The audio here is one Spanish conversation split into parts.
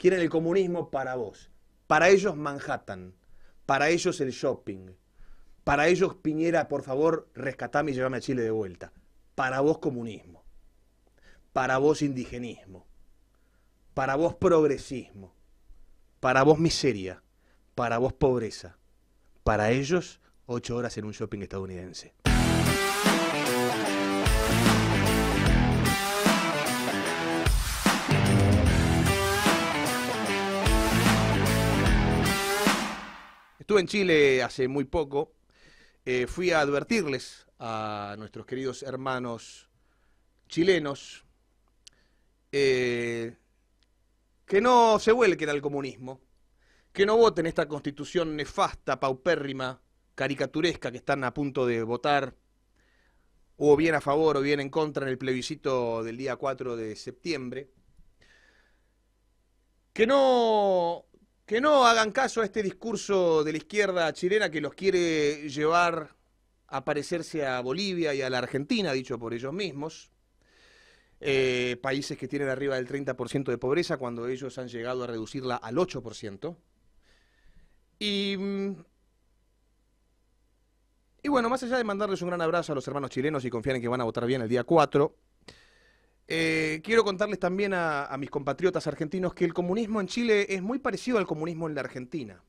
Quieren el comunismo para vos. Para ellos Manhattan. Para ellos el shopping. Para ellos Piñera, por favor, rescatame y llévame a Chile de vuelta. Para vos comunismo. Para vos indigenismo. Para vos progresismo. Para vos miseria. Para vos pobreza. Para ellos, ocho horas en un shopping estadounidense. Estuve en Chile hace muy poco. Eh, fui a advertirles a nuestros queridos hermanos chilenos eh, que no se vuelquen al comunismo, que no voten esta constitución nefasta, paupérrima, caricaturesca que están a punto de votar, o bien a favor o bien en contra en el plebiscito del día 4 de septiembre, que no que no hagan caso a este discurso de la izquierda chilena que los quiere llevar a parecerse a Bolivia y a la Argentina, dicho por ellos mismos. Eh, países que tienen arriba del 30% de pobreza cuando ellos han llegado a reducirla al 8%. Y, mm, y bueno, más allá de mandarles un gran abrazo a los hermanos chilenos y confiar que van a votar bien el día 4, eh, quiero contarles también a, mis compatriotas argentinos que el comunismo en Chile es muy parecido al comunismo en la Argentina.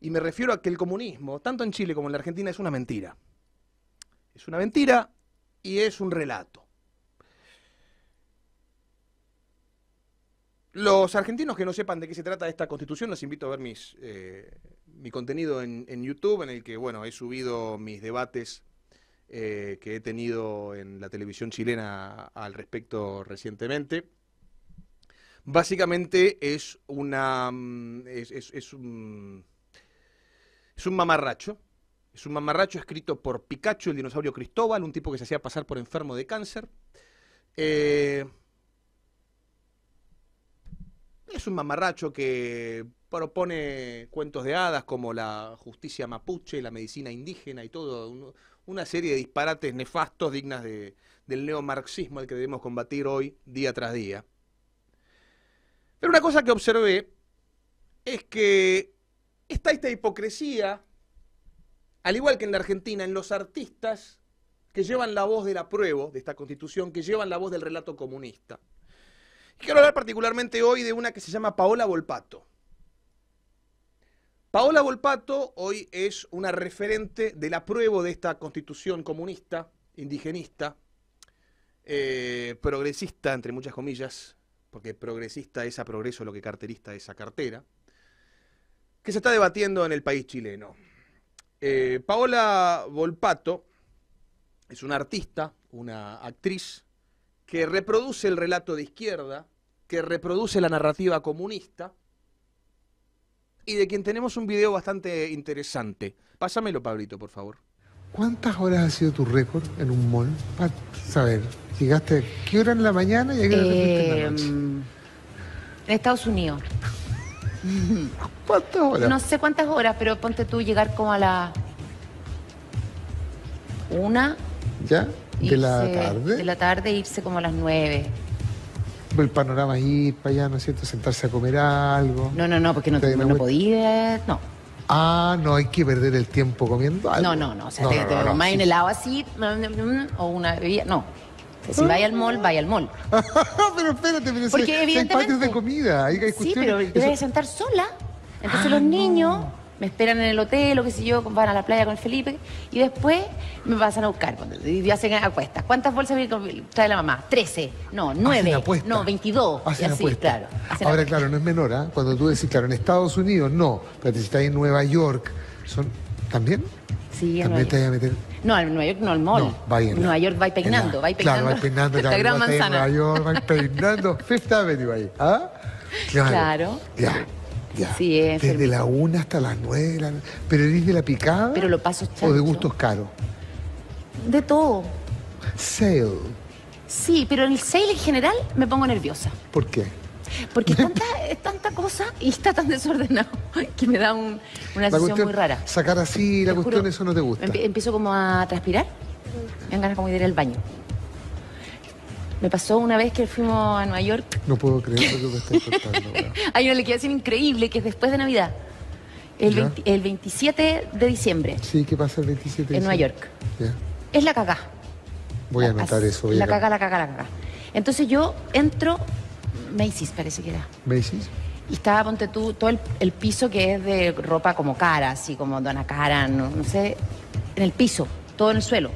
Y me refiero a que el comunismo, tanto en Chile como en la Argentina, es una mentira. Es una mentira y es un relato. Los argentinos que no sepan de qué se trata esta constitución, los invito a ver eh, mi contenido en, YouTube, en el que bueno, he subido mis debates eh, que he tenido en la televisión chilena al respecto recientemente. Básicamente es una. Mm, es, un, es un mamarracho. Es un mamarracho escrito por Pikachu, el dinosaurio Cristóbal, un tipo que se hacía pasar por enfermo de cáncer. Eh, es un mamarracho que propone cuentos de hadas como la justicia mapuche, la medicina indígena y todo una serie de disparates nefastos dignas de, del neomarxismo al que debemos combatir hoy, día tras día. Pero una cosa que observé es que está esta hipocresía, al igual que en la Argentina, en los artistas que llevan la voz del apruebo de esta constitución, que llevan la voz del relato comunista. quiero hablar particularmente hoy de una que se llama Paola Volpato. Paola Volpato hoy es una referente del apruebo de esta constitución comunista, indigenista, eh, progresista, entre muchas comillas, porque progresista es a progreso lo que carterista es a cartera, que se está debatiendo en el país chileno. Eh, Paola Volpato es una artista, una actriz, que reproduce el relato de izquierda, que reproduce la narrativa comunista, y de quien tenemos un video bastante interesante. Pásamelo, Pablito, por favor. ¿Cuántas horas ha sido tu récord en un mall? Para saber, ¿llegaste qué hora en la mañana y a qué hora en la em, noche? En Estados Unidos. ¿Cuántas horas? No sé cuántas horas, pero ponte tú llegar como a la... Una. ¿Ya? De la tarde. De la tarde irse como a las nueve el panorama es ir para allá, ¿no es cierto? Sentarse a comer algo. No, no, no, porque no, te, no, no no. Ah, no hay que perder el tiempo comiendo No, no, no. O sea, te, te nomás en helado así, mm, o una bebida. No. Si vaya al mall, vaya al mall. pero espérate, pero Porque si, evidentemente, hay patios de comida. Hay, hay sí, pero tú debes sentar sola. Entonces ah, los niños me esperan en el hotel o qué sé yo, van a la playa con Felipe y después me pasan a buscar y hacen apuestas. ¿Cuántas bolsas trae la mamá? Trece, no, nueve, no, veintidós. claro. Ahora, claro, no es menor, ¿ah? ¿eh? Cuando tú decís, claro, en Estados Unidos, no, pero si estás en Nueva York, son ¿también? Sí, en También Nueva te a meter. No, en Nueva York no, al mall. Nueva York va peinando, va peinando. Claro, va peinando. la gran manzana. Nueva York va peinando. Fifth Avenue ahí, ¿ah? Claro. claro. Desde la una hasta las 9 ¿Pero eres de la picada? Pero lo paso ¿O de gustos caros? De todo. Sale. Sí, pero en el sale en general me pongo nerviosa. ¿Por qué? Porque es tanta, cosa y está tan desordenado que me da una sensación muy rara. Sacar así la cuestión, eso no te gusta. Empiezo como a transpirar. Me dan ganas como de ir al baño. Me pasó una vez que fuimos a Nueva York. No puedo creer lo que me estás contando. Hay una liquidación increíble que es después de Navidad. El, 27 de diciembre. Sí, ¿qué pasa el 27 de En Nueva York. Es la cagá. Voy a anotar eso. la caga, la cagá, la cagá. Entonces yo entro, Macy's parece que era. Macy's. Y estaba, ponte tú, todo el, piso que es de ropa como cara, así como dona cara, no, no sé, en el piso, todo en el suelo.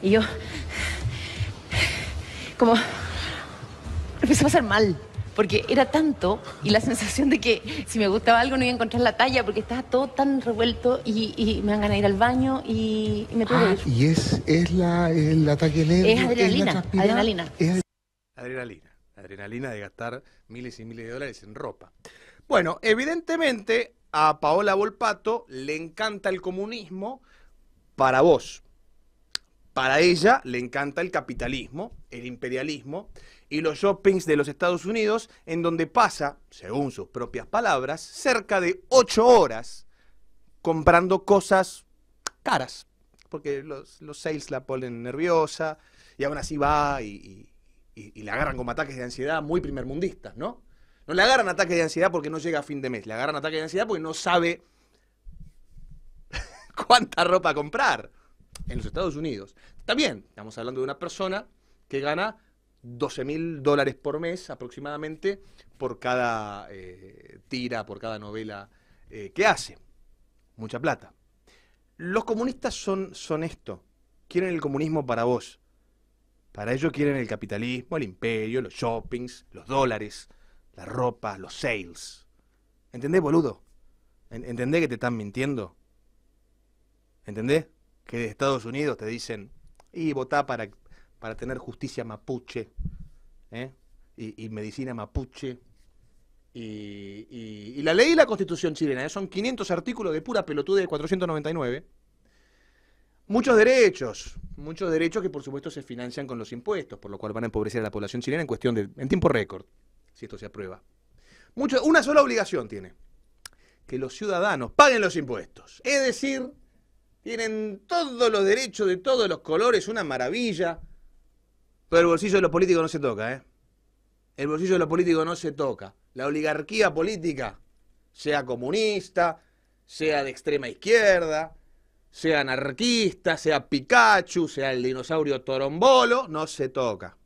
Y yo como... empezó a pasar mal, porque era tanto y la sensación de que si me gustaba algo no iba a encontrar la talla, porque estaba todo tan revuelto y, me van a ir al baño y, me tuve ah, ¿Y es, la, el ataque nervioso? Es adrenalina, adrenalina. adrenalina. Adrenalina de gastar miles y miles de dólares en ropa. Bueno, evidentemente a Paola Volpato le encanta el comunismo para vos, para ella le encanta el capitalismo, el imperialismo y los shoppings de los Estados Unidos, en donde pasa, según sus propias palabras, cerca de ocho horas comprando cosas caras, porque los, sales la ponen nerviosa y aún así va y, le la agarran como ataques de ansiedad muy primermundistas, ¿no? No le agarran ataques de ansiedad porque no llega a fin de mes, le agarran ataques de ansiedad porque no sabe cuánta ropa comprar en los Estados Unidos. También estamos hablando de una persona que gana 12 mil dólares por mes aproximadamente por cada eh, tira, por cada novela eh, que hace. Mucha plata. Los comunistas son, son esto. Quieren el comunismo para vos. Para ellos quieren el capitalismo, el imperio, los shoppings, los dólares, la ropa, los sales. ¿Entendés, boludo? ¿Entendés que te están mintiendo? ¿Entendés? que de Estados Unidos te dicen, y votá para, para tener justicia mapuche, ¿eh? y, medicina mapuche, y, la ley y la constitución chilena, ¿eh? son 500 artículos de pura pelotude de 499, muchos derechos, muchos derechos que por supuesto se financian con los impuestos, por lo cual van a empobrecer a la población chilena en cuestión de, en tiempo récord, si esto se aprueba. una sola obligación tiene, que los ciudadanos paguen los impuestos, es decir, tienen todos los derechos de todos los colores, una maravilla. Pero el bolsillo de los políticos no se toca, ¿eh? El bolsillo de los políticos no se toca. La oligarquía política, sea comunista, sea de extrema izquierda, sea anarquista, sea Pikachu, sea el dinosaurio Torombolo, no se toca.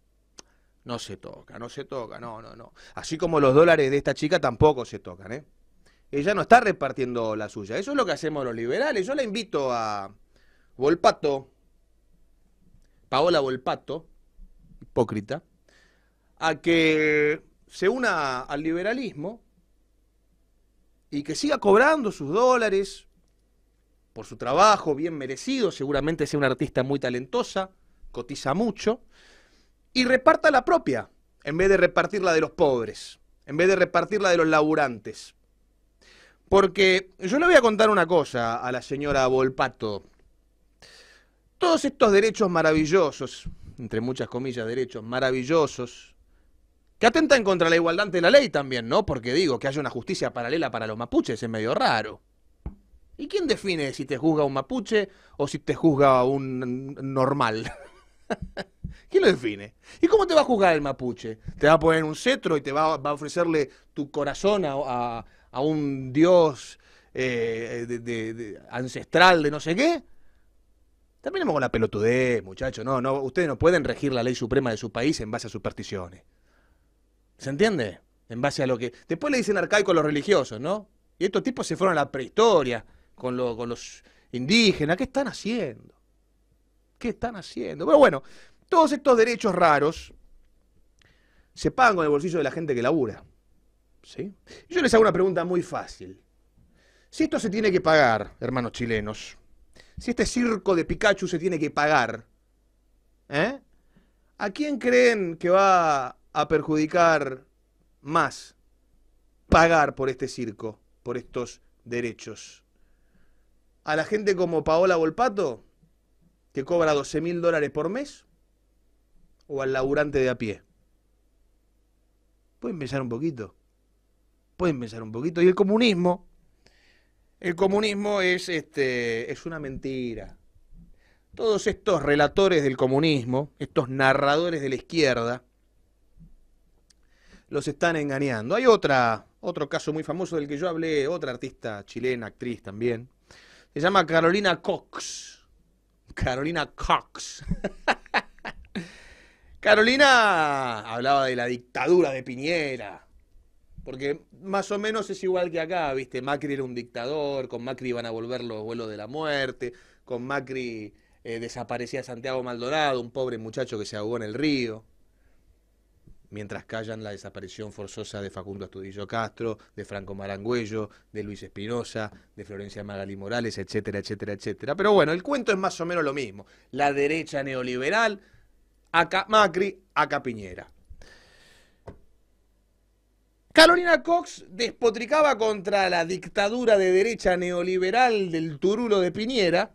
No se toca, no se toca, no, no, no. Así como los dólares de esta chica tampoco se tocan, ¿eh? ella no está repartiendo la suya. Eso es lo que hacemos los liberales. Yo la invito a Volpato, Paola Volpato, hipócrita, a que se una al liberalismo y que siga cobrando sus dólares por su trabajo, bien merecido, seguramente sea una artista muy talentosa, cotiza mucho, y reparta la propia, en vez de repartir la de los pobres, en vez de repartirla de los laburantes. Porque yo le voy a contar una cosa a la señora Volpato. Todos estos derechos maravillosos, entre muchas comillas, derechos maravillosos, que atentan contra la igualdad ante la ley también, ¿no? Porque digo que haya una justicia paralela para los mapuches, es medio raro. ¿Y quién define si te juzga un mapuche o si te juzga un normal? ¿Quién lo define? ¿Y cómo te va a juzgar el mapuche? ¿Te va a poner un cetro y te va, a ofrecerle tu corazón a, a un dios eh, de, ancestral de no sé qué. Terminemos con la pelotudez, muchachos. No, no, ustedes no pueden regir la ley suprema de su país en base a supersticiones. ¿Se entiende? En base a lo que. Después le dicen arcaico a los religiosos, ¿no? Y estos tipos se fueron a la prehistoria con, con los indígenas. ¿Qué están haciendo? ¿Qué están haciendo? Pero bueno, todos estos derechos raros se pagan con el bolsillo de la gente que labura. Yo les hago una pregunta muy fácil. Si esto se tiene que pagar, hermanos chilenos, si este circo de Pikachu se tiene que pagar, ¿eh? ¿a quién creen que va a perjudicar más pagar por este circo, por estos derechos? ¿A la gente como Paola Volpato, que cobra 12 mil dólares por mes? ¿O al laburante de a pie? Pueden pensar un poquito. Pueden pensar un poquito. Y el comunismo, el comunismo es, este, es una mentira. Todos estos relatores del comunismo, estos narradores de la izquierda, los están engañando. Hay otra, otro caso muy famoso del que yo hablé, otra artista chilena, actriz también. Se llama Carolina Cox. Carolina Cox. Carolina hablaba de la dictadura de Piñera, porque más o menos es igual que acá, ¿viste? Macri era un dictador, con Macri iban a volver los vuelos de la muerte, con Macri eh, desaparecía Santiago Maldonado, un pobre muchacho que se ahogó en el río. Mientras callan la desaparición forzosa de Facundo Astudillo Castro, de Franco Marangüello, de Luis Espinosa, de Florencia Magalí Morales, etcétera, etcétera, etcétera. Pero bueno, el cuento es más o menos lo mismo. La derecha neoliberal, acá Macri, acá Piñera. Carolina Cox despotricaba contra la dictadura de derecha neoliberal del Turulo de Piñera,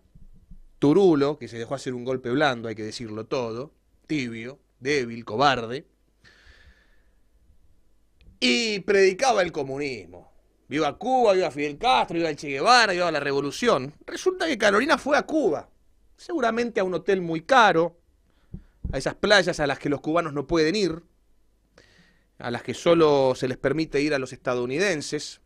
Turulo, que se dejó hacer un golpe blando, hay que decirlo todo, tibio, débil, cobarde, y predicaba el comunismo. Viva Cuba, viva Fidel Castro, viva el Che Guevara, viva la revolución. Resulta que Carolina fue a Cuba, seguramente a un hotel muy caro, a esas playas a las que los cubanos no pueden ir, a las que solo se les permite ir a los estadounidenses,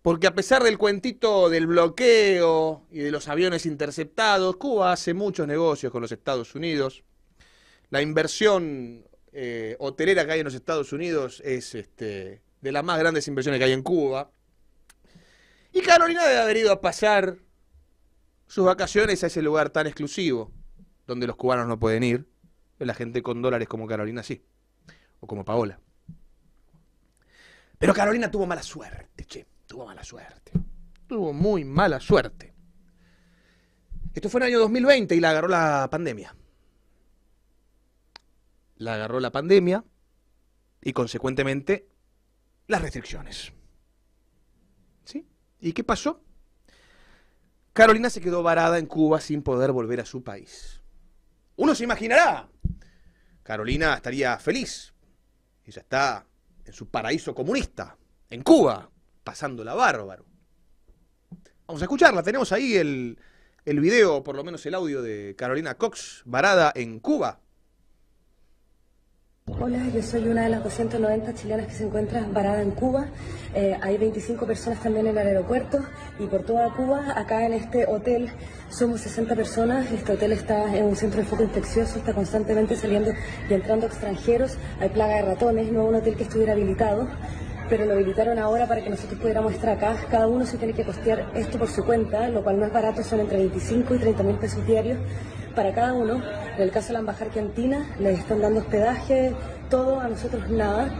porque a pesar del cuentito del bloqueo y de los aviones interceptados, Cuba hace muchos negocios con los Estados Unidos. La inversión eh, hotelera que hay en los Estados Unidos es este, de las más grandes inversiones que hay en Cuba. Y Carolina debe haber ido a pasar sus vacaciones a ese lugar tan exclusivo, donde los cubanos no pueden ir, la gente con dólares como Carolina sí o como Paola. Pero Carolina tuvo mala suerte, che, tuvo mala suerte. Tuvo muy mala suerte. Esto fue en el año 2020 y la agarró la pandemia. La agarró la pandemia y consecuentemente las restricciones. ¿Sí? ¿Y qué pasó? Carolina se quedó varada en Cuba sin poder volver a su país. Uno se imaginará. Carolina estaría feliz ya está en su paraíso comunista, en Cuba, pasándola bárbaro. Vamos a escucharla, tenemos ahí el, el video, por lo menos el audio de Carolina Cox, varada en Cuba. Hola, yo soy una de las 290 chilenas que se encuentra varada en Cuba. Eh, hay 25 personas también en el aeropuerto y por toda Cuba, acá en este hotel, somos 60 personas. Este hotel está en un centro de foco infeccioso, está constantemente saliendo y entrando extranjeros. Hay plaga de ratones, no un hotel que estuviera habilitado pero lo habilitaron ahora para que nosotros pudiéramos estar acá. Cada uno se tiene que costear esto por su cuenta, lo cual no es barato, son entre 25 y 30 mil pesos diarios para cada uno. En el caso de la Embajada Argentina, les están dando hospedaje, todo, a nosotros nada.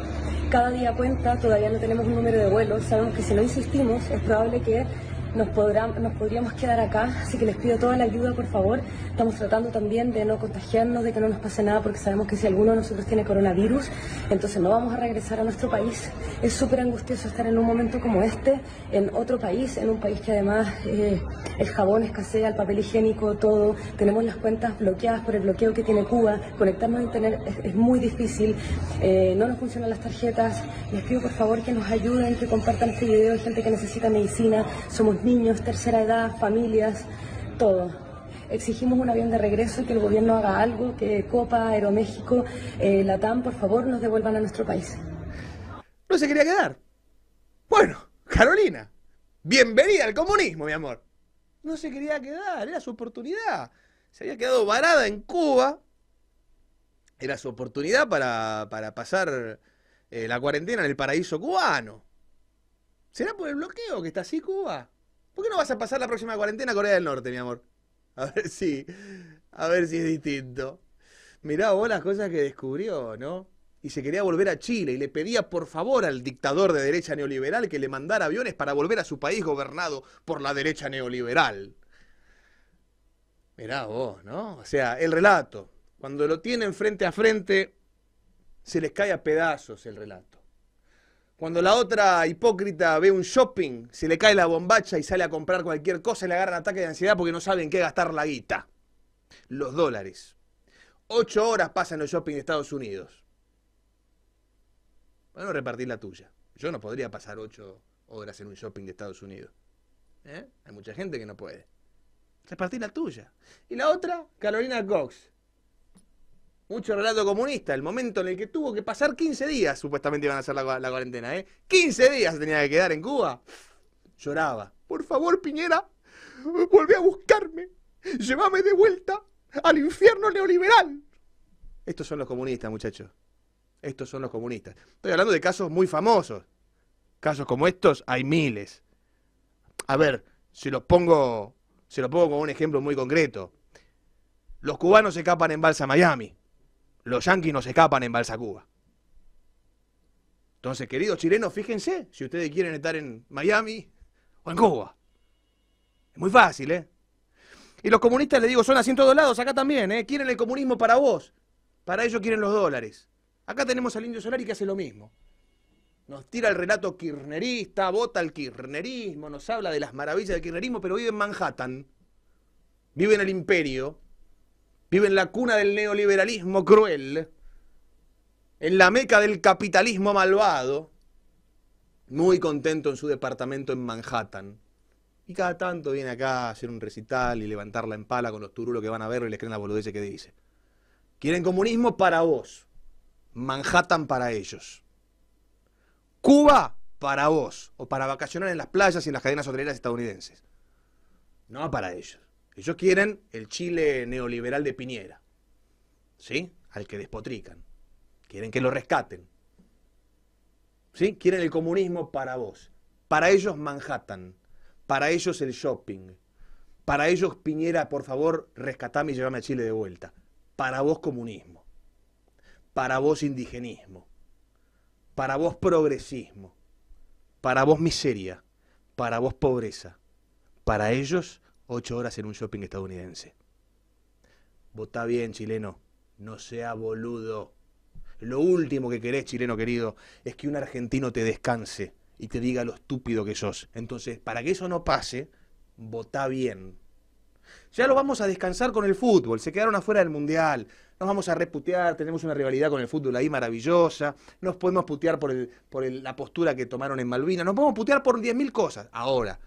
Cada día cuenta, todavía no tenemos un número de vuelos, sabemos que si no insistimos es probable que nos, nos podríamos quedar acá, así que les pido toda la ayuda, por favor. Estamos tratando también de no contagiarnos, de que no nos pase nada, porque sabemos que si alguno de nosotros tiene coronavirus, entonces no vamos a regresar a nuestro país. Es súper angustioso estar en un momento como este, en otro país, en un país que además eh, el jabón escasea, el papel higiénico, todo. Tenemos las cuentas bloqueadas por el bloqueo que tiene Cuba. Conectarnos a internet es, muy difícil. Eh, no nos funcionan las tarjetas. Les pido por favor que nos ayuden, que compartan este video. Hay gente que necesita medicina. Somos niños, tercera edad, familias, todo. Exigimos un avión de regreso, y que el gobierno haga algo, que Copa, Aeroméxico, eh, Latam, por favor, nos devuelvan a nuestro país. No se quería quedar. Bueno, Carolina, bienvenida al comunismo, mi amor. No se quería quedar, era su oportunidad. Se había quedado varada en Cuba. Era su oportunidad para, pasar eh, la cuarentena en el paraíso cubano. ¿Será por el bloqueo que está así Cuba? ¿Por qué no vas a pasar la próxima cuarentena a Corea del Norte, mi amor? A ver si. A ver si es distinto. Mirá vos las cosas que descubrió, ¿no? Y se quería volver a Chile y le pedía por favor al dictador de derecha neoliberal que le mandara aviones para volver a su país gobernado por la derecha neoliberal. Mirá vos, ¿no? O sea, el relato. Cuando lo tienen frente a frente, se les cae a pedazos el relato. Cuando la otra hipócrita ve un shopping, se le cae la bombacha y sale a comprar cualquier cosa y le agarran ataque de ansiedad porque no saben qué gastar la guita. Los dólares. Ocho horas pasan los shopping de Estados Unidos. Bueno, repartir la tuya. Yo no podría pasar ocho horas en un shopping de Estados Unidos. ¿Eh? Hay mucha gente que no puede. Repartir la tuya. Y la otra, Carolina Cox. Mucho relato comunista, el momento en el que tuvo que pasar 15 días, supuestamente iban a hacer la, cuarentena, ¿eh? 15 días tenía que quedar en Cuba. Lloraba. Por favor, Piñera, volví a buscarme. Llévame de vuelta al infierno neoliberal. Estos son los comunistas, muchachos. Estos son los comunistas. Estoy hablando de casos muy famosos. Casos como estos hay miles. A ver, si los pongo, se los pongo como un ejemplo muy concreto. Los cubanos se escapan en balsa a Miami. Los yanquis nos escapan en Balsa Cuba Entonces, queridos chilenos, fíjense si ustedes quieren estar en Miami o en Cuba. Es muy fácil, ¿eh? Y los comunistas, les digo, son así en todos lados, acá también, ¿eh? Quieren el comunismo para vos. Para ellos quieren los dólares. Acá tenemos al Indio Solari que hace lo mismo. Nos tira el relato kirchnerista, vota el kirchnerismo, nos habla de las maravillas del kirchnerismo, pero vive en Manhattan, vive en el imperio, vive en la cuna del neoliberalismo cruel, en la meca del capitalismo malvado, muy contento en su departamento en Manhattan. Y cada tanto viene acá a hacer un recital y levantar la empala con los turulos que van a verlo y les creen la boludez que dice. Quieren comunismo para vos, Manhattan para ellos. Cuba para vos, o para vacacionar en las playas y en las cadenas hoteleras estadounidenses. No para ellos. Ellos quieren el Chile neoliberal de Piñera, ¿sí? Al que despotrican. Quieren que lo rescaten. ¿Sí? Quieren el comunismo para vos. Para ellos Manhattan. Para ellos el shopping. Para ellos Piñera, por favor, rescatame y llévame a Chile de vuelta. Para vos comunismo. Para vos indigenismo. Para vos progresismo. Para vos miseria. Para vos pobreza. Para ellos Ocho horas en un shopping estadounidense. Vota bien, chileno. No sea boludo. Lo último que querés, chileno querido, es que un argentino te descanse y te diga lo estúpido que sos. Entonces, para que eso no pase, vota bien. Ya lo vamos a descansar con el fútbol, se quedaron afuera del Mundial, nos vamos a reputear, tenemos una rivalidad con el fútbol ahí maravillosa, nos podemos putear por, la postura que tomaron en Malvinas, nos podemos putear por 10.000 cosas. Ahora,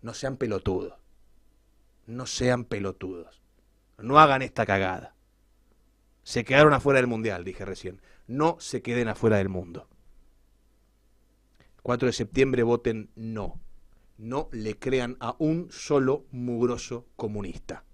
no sean pelotudos no sean pelotudos. No hagan esta cagada. Se quedaron afuera del mundial, dije recién. No se queden afuera del mundo. 4 de septiembre voten no. No le crean a un solo mugroso comunista.